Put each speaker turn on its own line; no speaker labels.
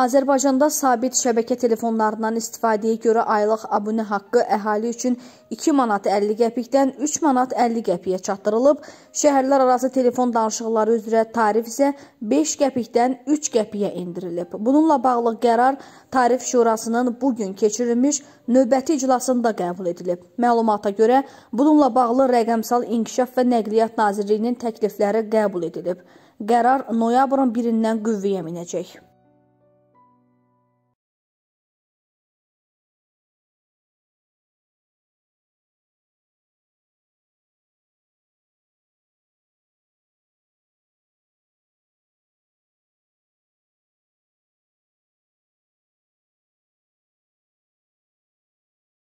Azərbaycanda sabit şəbəkə telefonlarından istifadəyə görə aylıq abunə haqqı əhali üçün 2 manat 50 qəpikdən 3 manat 50 qəpiyə çatdırılıb, şəhərlər arası telefon danışıqları üzrə tarif isə 5 qəpikdən 3 qəpiyə endirilib. Bununla bağlı qərar Tarif Şurasının bu gün keçirilmiş növbəti iclasında qəbul edilib. Məlumata görə bununla bağlı rəqəmsal inkişaf və Nəqliyyat Nazirliyinin təklifləri qəbul edilib. Qərar noyabrın 1-dən qüvvəyə minəcək.